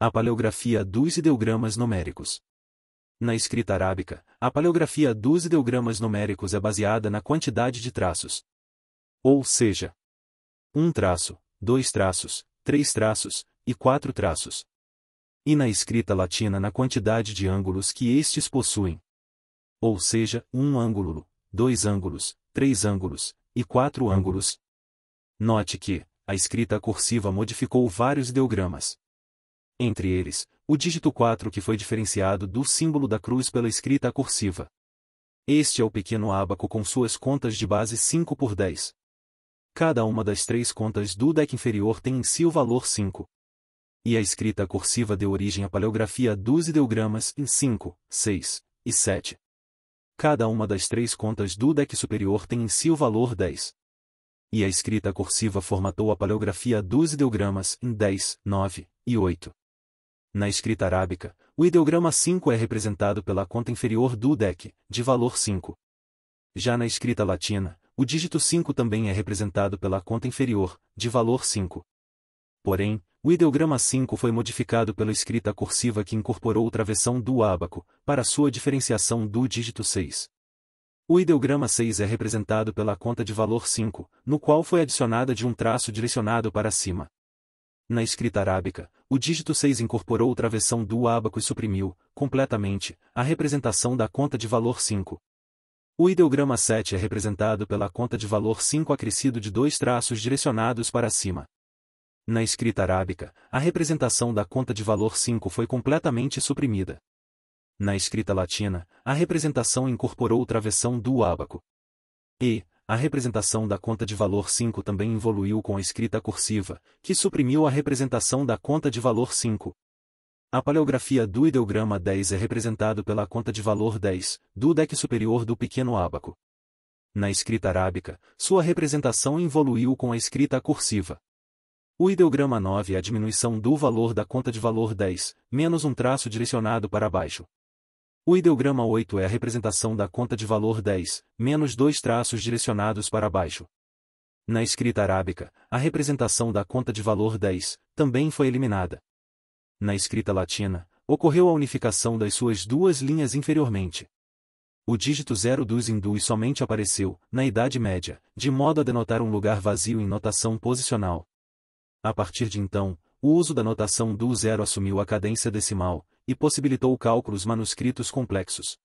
A paleografia dos ideogramas numéricos. Na escrita arábica, a paleografia dos ideogramas numéricos é baseada na quantidade de traços. Ou seja, um traço, dois traços, três traços e quatro traços. E na escrita latina na quantidade de ângulos que estes possuem. Ou seja, um ângulo, dois ângulos, três ângulos e quatro ângulos. Note que a escrita cursiva modificou vários ideogramas entre eles, o dígito 4 que foi diferenciado do símbolo da cruz pela escrita cursiva. Este é o pequeno ábaco com suas contas de base 5 por 10. Cada uma das três contas do deck inferior tem em si o valor 5. E a escrita cursiva deu origem à paleografia dos ideogramas em 5, 6 e 7. Cada uma das três contas do deck superior tem em si o valor 10 e a escrita cursiva formatou a paleografia dos ideogramas em 10, 9 e 8 na escrita arábica, o ideograma 5 é representado pela conta inferior do DEC, de valor 5. Já na escrita latina, o dígito 5 também é representado pela conta inferior, de valor 5. Porém, o ideograma 5 foi modificado pela escrita cursiva que incorporou o travessão do ábaco, para sua diferenciação do dígito 6. O ideograma 6 é representado pela conta de valor 5, no qual foi adicionada de um traço direcionado para cima. Na escrita arábica, o dígito 6 incorporou o travessão do ábaco e suprimiu, completamente, a representação da conta de valor 5. O ideograma 7 é representado pela conta de valor 5 acrescido de dois traços direcionados para cima. Na escrita arábica, a representação da conta de valor 5 foi completamente suprimida. Na escrita latina, a representação incorporou o travessão do ábaco. E, a representação da conta de valor 5 também evoluiu com a escrita cursiva, que suprimiu a representação da conta de valor 5. A paleografia do ideograma 10 é representado pela conta de valor 10, do deck superior do pequeno ábaco. Na escrita arábica, sua representação evoluiu com a escrita cursiva. O ideograma 9 é a diminuição do valor da conta de valor 10, menos um traço direcionado para baixo. O ideograma 8 é a representação da conta de valor 10, menos dois traços direcionados para baixo. Na escrita arábica, a representação da conta de valor 10 também foi eliminada. Na escrita latina, ocorreu a unificação das suas duas linhas inferiormente. O dígito zero dos hindus somente apareceu, na Idade Média, de modo a denotar um lugar vazio em notação posicional. A partir de então, o uso da notação do zero assumiu a cadência decimal, e possibilitou cálculos manuscritos complexos.